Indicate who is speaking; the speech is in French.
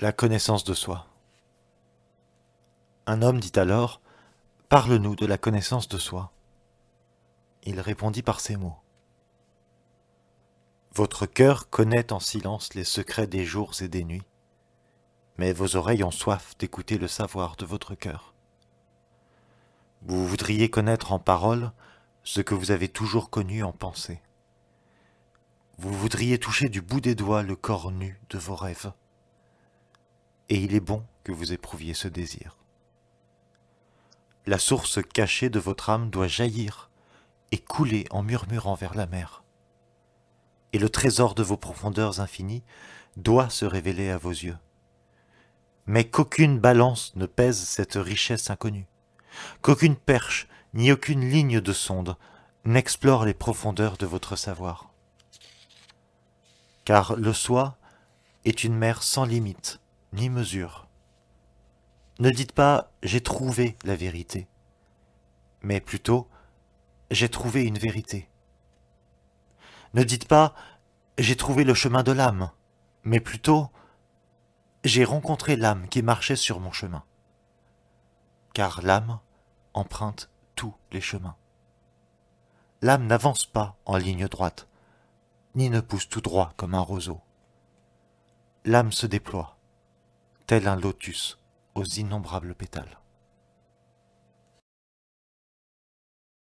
Speaker 1: la connaissance de soi. Un homme dit alors Parle-nous de la connaissance de soi. Il répondit par ces mots Votre cœur connaît en silence les secrets des jours et des nuits, mais vos oreilles ont soif d'écouter le savoir de votre cœur. Vous voudriez connaître en parole ce que vous avez toujours connu en pensée. Vous voudriez toucher du bout des doigts le corps nu de vos rêves et il est bon que vous éprouviez ce désir. La source cachée de votre âme doit jaillir et couler en murmurant vers la mer. Et le trésor de vos profondeurs infinies doit se révéler à vos yeux. Mais qu'aucune balance ne pèse cette richesse inconnue, qu'aucune perche ni aucune ligne de sonde n'explore les profondeurs de votre savoir. Car le soi est une mer sans limite, ni mesure. Ne dites pas « j'ai trouvé la vérité », mais plutôt « j'ai trouvé une vérité ». Ne dites pas « j'ai trouvé le chemin de l'âme », mais plutôt « j'ai rencontré l'âme qui marchait sur mon chemin ». Car l'âme emprunte tous les chemins. L'âme n'avance pas en ligne droite, ni ne pousse tout droit comme un roseau. L'âme se déploie, tel un lotus aux innombrables pétales.